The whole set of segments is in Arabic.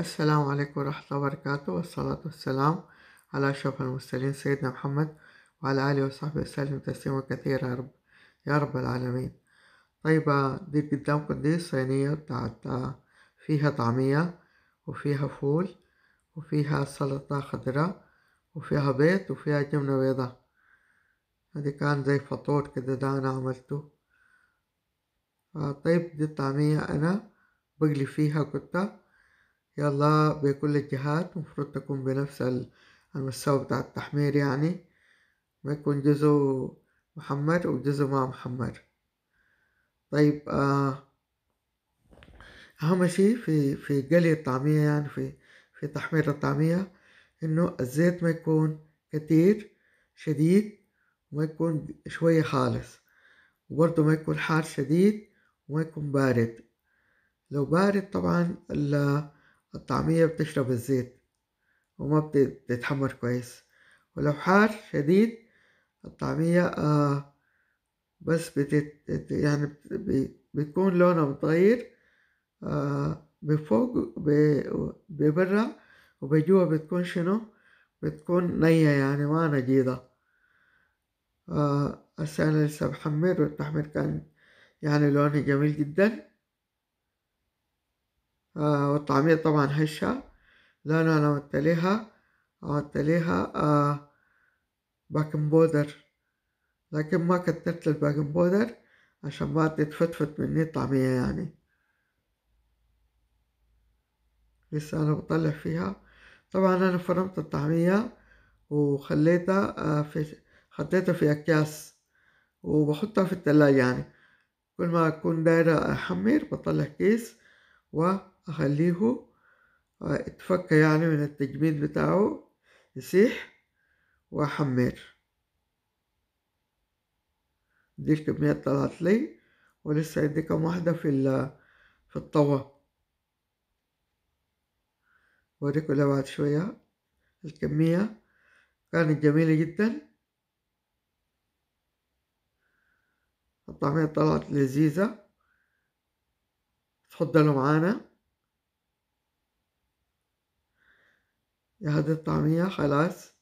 السلام عليكم ورحمة الله وبركاته والصلاة والسلام على أشرف المرسلين سيدنا محمد وعلى آله وصحبه وسلم تسليما كثيرا يا رب يا رب العالمين طيب دي قدامكم دي صينية بتاعت فيها طعمية وفيها فول وفيها سلطة خضراء وفيها بيض وفيها جبنة بيضاء هذه كان زي فطور كده ده أنا عملته آه، طيب دي الطعمية أنا بقلي فيها كنت يلا بكل الجهات المفروض تكون بنفس المستوى بتاع التحمير يعني ما يكون جزء محمر وجزء ما محمر طيب آه أهم شيء في في قلي الطعمية يعني في في تحمير الطعمية إنه الزيت ما يكون كتير شديد وما يكون شوية خالص وبرضه ما يكون حار شديد وما يكون بارد لو بارد طبعا الطعمية بتشرب الزيت وما بتتحمر كويس ولو حار شديد الطعمية آه بس بتت يعني بيكون لونها متغير آه بفوق ببرا وبجوا بتكون شنو بتكون نية يعني ما نجيضة آه السنة لسه بحمر والتحمير كان يعني لونه جميل جدا آه، والطعمية طبعا هشة لأن أنا عملت ليها عملت ليها آه، باكن بودر لكن ما كترت الباكن بودر عشان ما تتفتفت مني الطعمية يعني لسه أنا بطلع فيها طبعا أنا فرمت الطعمية وخليتها آه، في حطيتها في أكياس وبحطها في التلاجة يعني كل ما أكون دايرة أحمر بطلع كيس و أخليه اتفك آه، يعني من التجميد بتاعه يسيح وأحمر دي الكمية طلعت لي ولسه عندي كم واحدة في في الطوى وريكم لها بعد شوية الكمية كانت جميلة جدا الطعمية طلعت لذيذة تفضلوا معانا هذه الطعمية خلاص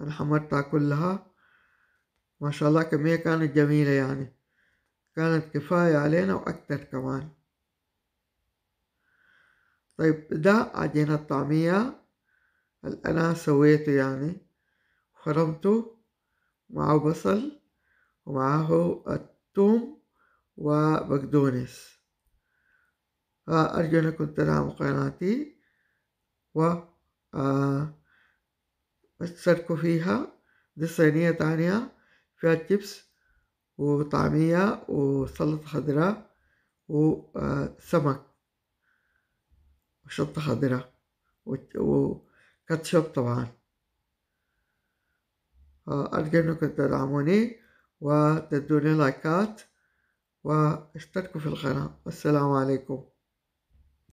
أنا حمرتها كلها ما شاء الله كمية كانت جميلة يعني كانت كفاية علينا وأكتر كمان طيب ده عجينة الطعمية اللي أنا سويته يعني خرمته معه بصل ومعه الثوم وبقدونس أرجو أنكم تدعموا قناتي و آه، الشاركوا فيها دي صينية تانية فيها شيبس وطعمية وسلطة خضراء وسمك آه، وشطة خضراء وكاتشب طبعا أرجو آه، إنكم تدعموني وتدوني لايكات واشتركوا في القناة والسلام عليكم